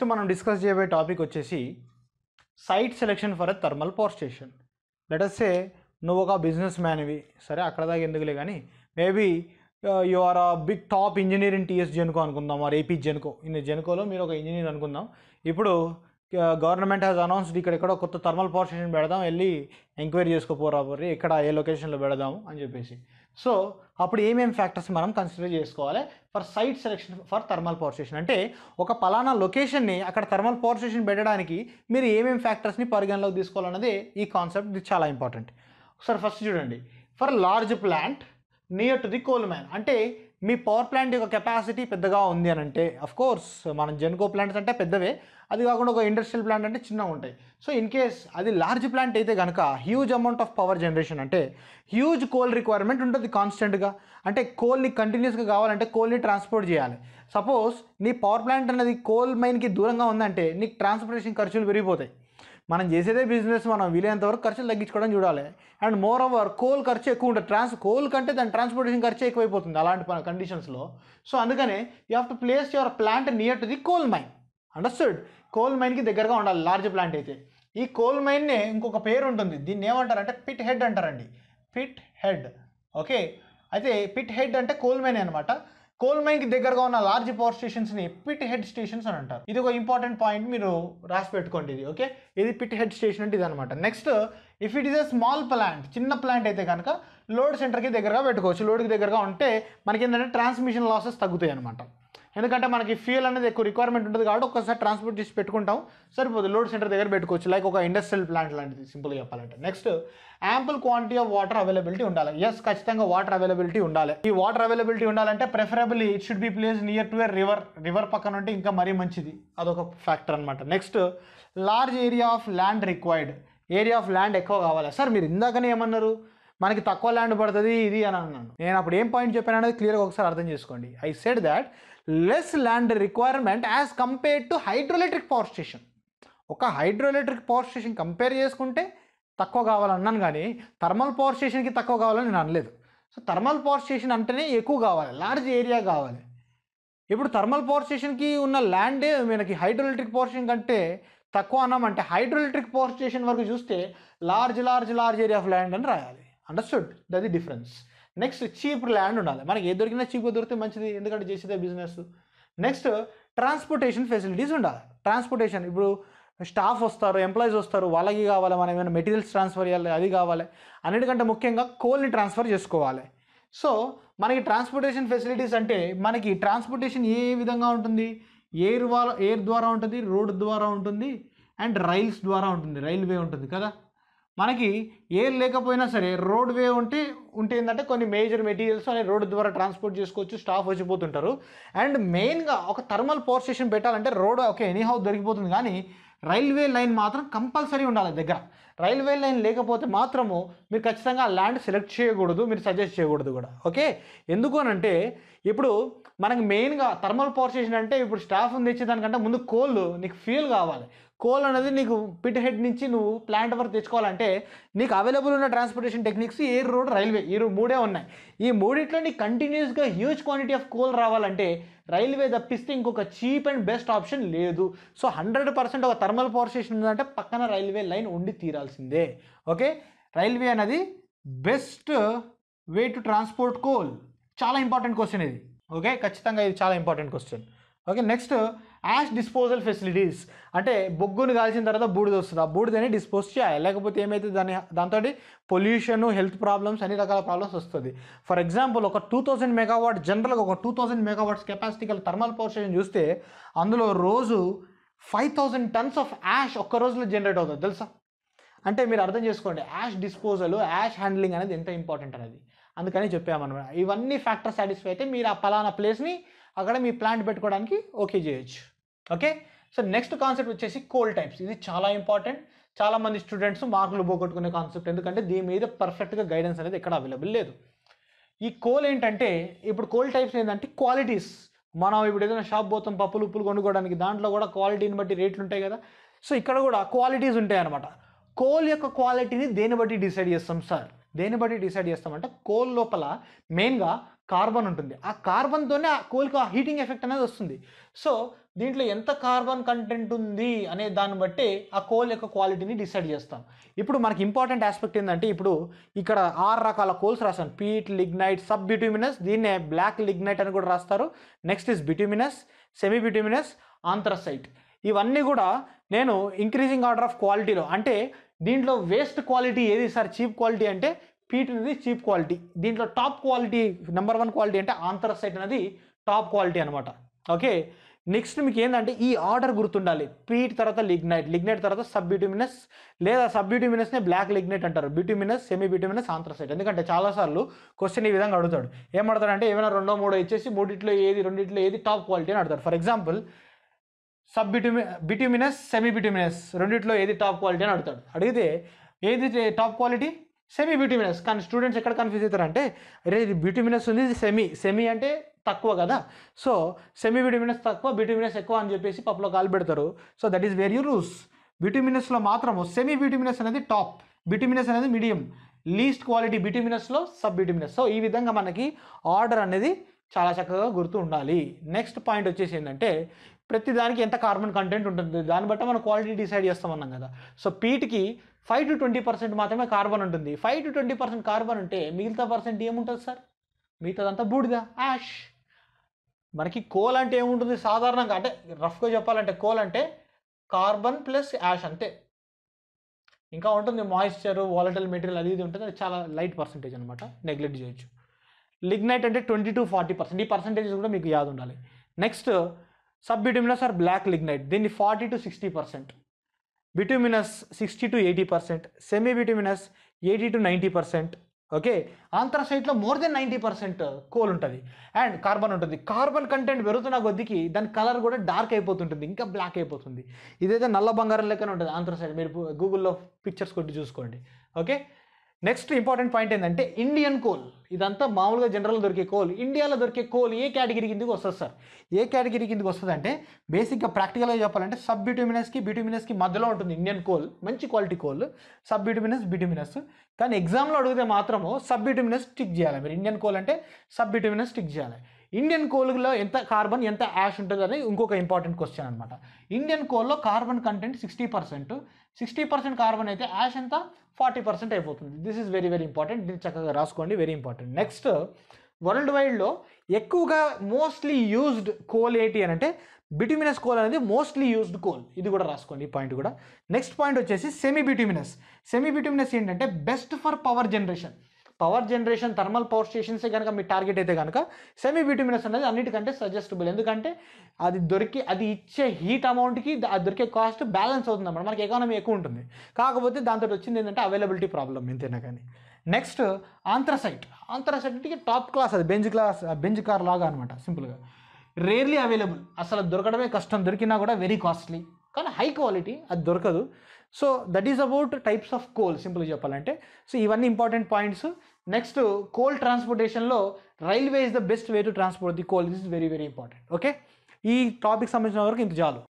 next మనం discuss చేయబోయే topic వచ్చేసి site selection for a thermal power station let's say నువ్వు ఒక బిజినెస్ మ్యాన్వి సరే అక్కడ దాకా ఎందుకులే కానీ maybe you are a big top engineer in TS Genco అనుకుందాం ఆర్ ఏపీ జెన్కో ఇన్ జెన్కోలో మీరు ఒక ఇంజనీర్ అనుకుందాం ఇప్పుడు గవర్నమెంట్ హ్యాస్ అనౌన్స్డ్ ఇక్కడ ఎక్కడో కొత్త థర్మల్ పవర్ స్టేషన్ పెడదాం వెళ్ళి ఎంక్వైరీ చేసుకోపోరా మరి ఎక్కడ ఏ లొకేషన్లో పెడదాము అని చెప్పేసి సో అప్పుడు ఏమేమి ఫ్యాక్టర్స్ మనం కన్సిడర్ చేసుకోవాలి for site selection for thermal power station అంటే ఒక పలానా లొకేషన్ని అక్కడ థర్మల్ పవర్ స్టేషన్ పెట్టడానికి మీరు ఏమేమి ఫ్యాక్టర్స్ని పరిగణలోకి తీసుకోవాలన్నది ఈ కాన్సెప్ట్ ఇది చాలా ఇంపార్టెంట్ ఒకసారి ఫస్ట్ చూడండి for large plant near to the coal mine అంటే మీ పవర్ ప్లాంట్ యొక్క కెపాసిటీ పెద్దగా ఉంది అని అంటే అఫ్ కోర్స్ మనం జెన్కో ప్లాంట్స్ అంటే పెద్దవే అది కాకుండా ఒక ఇండస్ట్రియల్ ప్లాంట్ అంటే చిన్నగా ఉంటాయి సో ఇన్ కేస్ అది లార్జ్ ప్లాంట్ అయితే కనుక huge amount of power generation అంటే హ్యూజ్ కోల్ రిక్వైర్మెంట్ ఉంటుంది కాన్స్టెంట్గా అంటే కోల్ని కంటిన్యూస్గా కావాలంటే కోల్ని ట్రాన్స్పోర్ట్ చేయాలి సపోజ్ నీ పవర్ ప్లాంట్ అనేది కోల్ మైన్కి దూరంగా ఉందంటే నీకు ట్రాన్స్పోర్టేషన్ ఖర్చులు పెరిగిపోతాయి మనం చేసేదే బిజినెస్ మనం వీలైనంత వరకు ఖర్చులు తగ్గించుకోవడం చూడాలి అండ్ మోర్ ఓవర్ కోల్ ఖర్చు ఎక్కువ ఉంటుంది ట్రాన్స్ కోల్ కంటే దాని ట్రాన్స్పోర్టేషన్ ఖర్చు ఎక్కువైపోతుంది అలాంటి కండిషన్స్లో సో అందుకనే you have to place your plant near to the coal mine understood coal మైన్కి దగ్గరగా ఉండాలి లార్జ్ ప్లాంట్ అయితే ఈ కోల్ మైన్నే ఇంకొక పేరు ఉంటుంది దీన్ని ఏమంటారంటే పిట్ హెడ్ అంటారండి పిట్ హెడ్ ఓకే అయితే పిట్ హెడ్ అంటే కోల్ మైన్ అనమాట కోల్ మైన్ కి దగ్గరగా ఉన్న లార్జ్ పవర్ స్టేషన్స్ ని పిట్ హెడ్ స్టేషన్స్ అని అంటారు ఇది ఒక ఇంపార్టెంట్ పాయింట్ మీరు రాసి పెట్టుకోండి ఇది ఓకే ఇది పిట్ హెడ్ స్టేషన్ అంటే ఇది అనమాట next if it is a small plant చిన్న ప్లాంట్ అయితే కనుక లోడ్ సెంటర్కి దగ్గరగా పెట్టుకోవచ్చు లోడ్కి దగ్గరగా ఉంటే మనకి ఏంటంటే ట్రాన్స్మిషన్ లాసెస్ తగ్గుతాయి అనమాట ఎందుకంటే మనకి ఫ్యూల్ అనేది ఎక్కువ రిక్వైర్మెంట్ ఉంటుంది కాబట్టి ఒకసారి ట్రాన్స్పోర్ట్ చేసి పెట్టుకుంటాం సరిపోదు లోడ్ సెంటర్ దగ్గర పెట్టుకోవచ్చు లైక్ ఒక ఇండస్ట్రియల్ ప్లాంట్ లాంటిది సింపుల్గా చెప్పాలంటే next ample quantity of water availability ఉండాలి ఎస్ ఖచ్చితంగా వాటర్ అవైలబిలిటీ ఉండాలి ఈ వాటర్ అవైలబిలిటీ ఉండాలంటే preferable it should be place near to a river river పక్కన ఉంటే ఇంకా మరీ మంచిది అదొక ఫ్యాక్టర్ అనమాట next large area of land required area of land ఎక్కువ కావాలి సార్ మీరు ఇందాకనే ఏమన్నారు మనకి తక్కువ ల్యాండ్ పడుతుంది ఇది అని అన్నాను నేను అప్పుడు ఏం పాయింట్ చెప్పాను అనేది క్లియర్గా ఒకసారి అర్థం చేసుకోండి I said that less land requirement as compared to hydroelectric power station ఒక హైడ్రోఎలక్ట్రిక్ పవర్ స్టేషన్ కంపేర్ చేసుకుంటే తక్కువ కావాలన్నాను కానీ థర్మల్ పవర్ స్టేషన్కి తక్కువ కావాలని నేను అనలేదు సో థర్మల్ పవర్ స్టేషన్ అంటేనే ఎక్కువ కావాలి లార్జ్ ఏరియా కావాలి ఇప్పుడు థర్మల్ పవర్ స్టేషన్కి ఉన్న ల్యాండే మనకి హైడ్రోఎలక్ట్రిక్ పవర్ స్టేషన్ కంటే తక్కువ అన్నామంటే హైడ్రోఎలక్ట్రిక్ పవర్ స్టేషన్ వరకు చూస్తే large large large area of land అని రాయాలి understood that the difference next cheap land ఉండాలి మనకి ఏ దొరికినా చీప్గా దొరికితే మంచిది ఎందుకంటే చేసేదే బిజినెస్ నెక్స్ట్ ట్రాన్స్పోర్టేషన్ ఫెసిలిటీస్ ఉండాలి ట్రాన్స్పోర్టేషన్ ఇప్పుడు స్టాఫ్ వస్తారు ఎంప్లాయీస్ వస్తారు వాళ్ళకి కావాలి మనం ఏమైనా మెటీరియల్స్ ట్రాన్స్ఫర్ చేయాలి అది కావాలి అన్నిటికంటే ముఖ్యంగా కోల్ని ట్రాన్స్ఫర్ చేసుకోవాలి సో మనకి ట్రాన్స్పోర్టేషన్ ఫెసిలిటీస్ అంటే మనకి ట్రాన్స్పోర్టేషన్ ఏ విధంగా ఉంటుంది ఎయిర్ వాళ్ళ ఎయిర్ ద్వారా ఉంటుంది రోడ్ ద్వారా ఉంటుంది అండ్ రైల్స్ ద్వారా ఉంటుంది రైల్వే ఉంటుంది కదా మనకి ఏం లేకపోయినా సరే రోడ్ వే ఉంటే ఉంటే ఏంటంటే కొన్ని మేజర్ మెటీరియల్స్ అనే రోడ్డు ద్వారా ట్రాన్స్పోర్ట్ చేసుకోవచ్చు స్టాఫ్ వచ్చిపోతుంటారు అండ్ మెయిన్గా ఒక థర్మల్ పవర్ స్టేషన్ పెట్టాలంటే రోడ్ ఓకే ఎనీహౌ దొరికిపోతుంది కానీ రైల్వే లైన్ మాత్రం కంపల్సరీ ఉండాలి దగ్గర రైల్వే లైన్ లేకపోతే మాత్రము మీరు ఖచ్చితంగా ల్యాండ్ సెలెక్ట్ చేయకూడదు మీరు సజెస్ట్ చేయకూడదు కూడా ఓకే ఎందుకు అంటే ఇప్పుడు మనకు మెయిన్గా థర్మల్ పవర్ స్టేషన్ అంటే ఇప్పుడు స్టాఫ్ తెచ్చేదానికంటే ముందు కోళ్ళు నీకు ఫ్యూల్ కావాలి కోల్ అనేది నీకు పిట్ హెడ్ నుంచి నువ్వు ప్లాంట్ వరకు తెచ్చుకోవాలంటే నీకు అవైలబుల్ ఉన్న transportation techniques air road railway ఈ మూడే ఉన్నాయి ఈ మూడిట్లో నీకు కంటిన్యూస్గా హ్యూజ్ క్వాంటిటీ ఆఫ్ కోల్ రావాలంటే రైల్వే తప్పిస్తే ఇంకొక చీప్ అండ్ బెస్ట్ ఆప్షన్ లేదు సో హండ్రెడ్ పర్సెంట్ ఒక థర్మల్ పవర్ స్టేషన్ ఉందంటే పక్కన రైల్వే లైన్ ఉండి తీరాల్సిందే ఓకే రైల్వే అనేది best way to transport coal చాలా ఇంపార్టెంట్ క్వశ్చన్ ఇది ఓకే ఖచ్చితంగా ఇది చాలా important question okay next ash disposal facilities అంటే బొగ్గును కాల్చిన తర్వాత బూడిద వస్తుంది ఆ బూడిదని డిస్పోజ్ చేయాలి లేకపోతే ఏమైతే దాని దాంతో పొల్యూషన్ హెల్త్ ప్రాబ్లమ్స్ అన్ని రకాల ప్రాబ్లమ్స్ వస్తుంది ఫర్ ఎగ్జాంపుల్ ఒక టూ థౌజండ్ మెగావాట్ జనరల్గా ఒక టూ థౌజండ్ మెగావాట్స్ కెపాసిటీ గల థర్మల్ పవర్ స్టేషన్ చూస్తే అందులో రోజు five thousand tons of ash ఒక్క రోజులో జనరేట్ అవుతుంది తెలుసా అంటే మీరు అర్థం చేసుకోండి యాష్ డిస్పోజల్ యాష్ హ్యాండ్లింగ్ అనేది ఎంత ఇంపార్టెంట్ అనేది అందుకని చెప్పామన్నమాట ఇవన్నీ ఫ్యాక్టర్ సాటిస్ఫై అయితే మీరు ఆ ఫలానా ప్లేస్ని అక్కడ మీ ప్లాంట్ పెట్టుకోవడానికి ఓకే చేయొచ్చు ఓకే సో నెక్స్ట్ కాన్సెప్ట్ వచ్చేసి కోల్ టైప్స్ ఇది చాలా ఇంపార్టెంట్ చాలామంది స్టూడెంట్స్ మార్కులు పోగొట్టుకునే కాన్సెప్ట్ ఎందుకంటే దీని మీద పర్ఫెక్ట్గా గైడెన్స్ అనేది ఎక్కడ అవైలబుల్ లేదు ఈ కోల్ ఏంటంటే ఇప్పుడు కోల్ టైప్స్ ఏంటంటే క్వాలిటీస్ మనం ఇప్పుడు ఏదైనా షాప్ పోతాం పప్పులు ఉప్పులు కొనుక్కోవడానికి దాంట్లో కూడా క్వాలిటీని బట్టి రేట్లు ఉంటాయి కదా సో ఇక్కడ కూడా క్వాలిటీస్ ఉంటాయి అనమాట కోల్ యొక్క క్వాలిటీని దేని బట్టి డిసైడ్ చేస్తాం సార్ దేని బట్టి డిసైడ్ చేస్తామంటే కోల్ లోపల మెయిన్గా కార్బన్ ఉంటుంది ఆ కార్బన్తోనే ఆ కోల్కి ఆ హీటింగ్ ఎఫెక్ట్ అనేది వస్తుంది సో దీంట్లో ఎంత కార్బన్ కంటెంట్ ఉంది అనే దాన్ని బట్టి ఆ కోల్ యొక్క క్వాలిటీని డిసైడ్ చేస్తాం ఇప్పుడు మనకి ఇంపార్టెంట్ ఆస్పెక్ట్ ఏంటంటే ఇప్పుడు ఇక్కడ ఆరు రకాల కోల్స్ రాస్తాను పీట్ లిగ్నైట్ సబ్ బిటూమినస్ దీన్నే బ్లాక్ లిగ్నైట్ అని కూడా రాస్తారు next is bituminous semi bituminous anthracite ఇవన్నీ కూడా నేను ఇంక్రీజింగ్ ఆర్డర్ ఆఫ్ క్వాలిటీలో అంటే దీంట్లో వేస్ట్ క్వాలిటీ ఏది సార్ చీప్ క్వాలిటీ అంటే పీట్ అనేది చీప్ క్వాలిటీ దీంట్లో top quality number one quality అంటే ఆంథ్రసైట్ అనేది టాప్ క్వాలిటీ అనమాట ఓకే నెక్స్ట్ మీకు ఏంటంటే ఈ ఆర్డర్ గుర్తుండాలి పీట్ తర్వాత లిగ్నైట్ లిగ్నైట్ తర్వాత సబ్ బ్యూటిమినస్ లేదా సబ్ బ్యూటిమినస్నే బ్లాక్ లిగ్నైట్ అంటారు బ్యూటిమినస్ సెమీ బ్యూటిమినస్ ఆంథ్రసైట్ ఎందుకంటే చాలాసార్లు క్వశ్చన్ ఈ విధంగా అడుగుతాడు ఏమడతాడంటే ఏమైనా రెండో మూడో ఇచ్చేసి మూడిట్లో ఏది రెండిట్లో ఏది టాప్ క్వాలిటీ అని అడతాడు ఫర్ ఎగ్జాంపుల్ సబ్ బిట్యూమి బిట్యూమినస్ సెమీ బిట్యూమినస్ రెండిట్లో ఏది టాప్ క్వాలిటీ అని అడుగుతాడు అడిగితే ఏది టాప్ క్వాలిటీ సెమీ బ్యూటిమినస్ కానీ స్టూడెంట్స్ ఎక్కడ కన్ఫ్యూజ్ అవుతారంటే అరే ఇది బ్యూటిమినస్ ఉంది ఇది సెమీ సెమీ అంటే తక్కువ కదా సో సెమీ బ్యూటిమినస్ తక్కువ బ్యూటిమినస్ ఎక్కువ అని చెప్పేసి పప్పులో కాలు పెడతారు so that is very rules బ్యూటిమినస్లో మాత్రము సెమీ బ్యూటిమినస్ అనేది టాప్ బ్యూటిమినస్ అనేది మీడియం లీస్ట్ క్వాలిటీ బ్యూటిమినస్లో సబ్ బ్యూటిమినస్ సో ఈ విధంగా మనకి ఆర్డర్ అనేది చాలా చక్కగా గుర్తు ఉండాలి నెక్స్ట్ పాయింట్ వచ్చేసి ఏంటంటే ప్రతి దానికి ఎంత కార్బన్ కంటెంట్ ఉంటుంది దాన్ని బట్టి మనం క్వాలిటీ డిసైడ్ చేస్తామన్నాం కదా సో పీట్కి ఫైవ్ టు ట్వంటీ పర్సెంట్ మాత్రమే కార్బన్ ఉంటుంది five to twenty percent carbon ఉంటే మిగతా పర్సెంట్ ఏముంటుంది సార్ మిగతాదంతా బూడిద యాష్ మనకి కోల్ అంటే ఏముంటుంది సాధారణంగా అంటే రఫ్గా చెప్పాలంటే కోల్ అంటే కార్బన్ ప్లస్ యాష్ అంతే ఇంకా ఉంటుంది మాయిశ్చర్ వాలటల్ మెటీరియల్ అది ఇది ఉంటుంది అది చాలా లైట్ పర్సంటేజ్ అనమాట నెగ్లెక్ట్ చేయొచ్చు లిగ్నైట్ అంటే ట్వంటీ టు ఫార్టీ పర్సెంట్ ఈ పర్సంటేజెస్ కూడా మీకు యాద్ ఉండాలి next sub bituminous or black lignite దీన్ని forty to sixty percent bituminous sixty to eighty percent semi bituminous eighty to ninety percent okay సైట్లో more than ninety percent coal ఉంటుంది and carbon ఉంటుంది carbon content పెరుగుతున్న కొద్దికి దాని colour కూడా dark అయిపోతుంటుంది ఇంకా black అయిపోతుంది ఇదైతే నల్ల బంగారం లెక్కనే ఉంటుంది సైడ్ మీరు గూగుల్లో పిక్చర్స్ కొట్టి చూసుకోండి ఓకే నెక్స్ట్ ఇంపార్టెంట్ పాయింట్ ఏంటంటే ఇండియన్ కోల్ ఇదంతా మామూలుగా జనరల్ దొరికే కోల్ ఇండియాలో దొరికే కోల్ ఏ కేటగిరీ కిందకి వస్తుంది సార్ ఏ కేటగిరీ కిందకి వస్తుంది అంటే బేసిక్గా ప్రాక్టికల్గా చెప్పాలంటే సబ్ బిట్యూమినస్కి బిట్యూమినస్కి మధ్యలో ఉంటుంది ఇండియన్ కోల్ మంచి quality coal sub bituminous bituminous కానీ ఎగ్జామ్లో అడిగితే మాత్రము సబ్ బిట్యూమినస్ టిక్ చేయాలి మీరు ఇండియన్ కోల్ అంటే సబ్ బిట్యూమినస్ టిక్ చేయాలి ఇండియన్ కోల్లో ఎంత కార్బన్ ఎంత యాష్ ఉంటుంది అనేది ఇంకొక ఇంపార్టెంట్ క్వశ్చన్ అనమాట ఇండియన్ కోల్లో carbon content sixty percent sixty percent carbon అయితే యాష్ ఎంత ఫార్టీ పర్సెంట్ అయిపోతుంది this is very very important దీన్ని చక్కగా రాసుకోండి వెరీ ఇంపార్టెంట్ నెక్స్ట్ వరల్డ్ వైడ్లో ఎక్కువగా మోస్ట్లీ యూజ్డ్ కోల్ ఏంటి అని అంటే బిటిమినస్ కోల్ అనేది మోస్ట్లీ యూజ్డ్ కోల్ ఇది కూడా రాసుకోండి ఈ పాయింట్ కూడా నెక్స్ట్ పాయింట్ వచ్చేసి సెమీ బిటిమినస్ సెమీ బిటిమినస్ ఏంటంటే best for power generation power generation thermal power స్టేషన్సే కనుక మీ టార్గెట్ అయితే కనుక సెమీ బ్యూటిమినస్ అనేది అన్నిటికంటే సజెస్టబుల్ ఎందుకంటే అది దొరికి అది ఇచ్చే హీట్ అమౌంట్కి అది దొరికే కాస్ట్ బ్యాలెన్స్ అవుతుంది అన్నమాట మనకి ఎకానమీ ఎక్కువ ఉంటుంది కాకపోతే దాంతో వచ్చింది ఏంటంటే అవైలబిలిటీ ప్రాబ్లం ఎంతైనా కానీ నెక్స్ట్ ఆంథ్రసైట్ ఆంథ్రసైట్ అంటే టాప్ క్లాస్ అది బెంజ్ క్లాస్ బెంజ్ కార్ లాగా అనమాట సింపుల్గా రేర్లీ అవైలబుల్ అసలు దొరకడమే కష్టం దొరికినా కూడా వెరీ కాస్ట్లీ కానీ హై క్వాలిటీ అది దొరకదు so that is about types of coal simple చెప్పాలంటే సో ఇవన్నీ ఇంపార్టెంట్ పాయింట్స్ నెక్స్ట్ కోల్ ట్రాన్స్పోర్టేషన్లో railway is the best way to transport the coal this is very very important okay ఈ topic సంబంధించిన వరకు ఇంత చాలు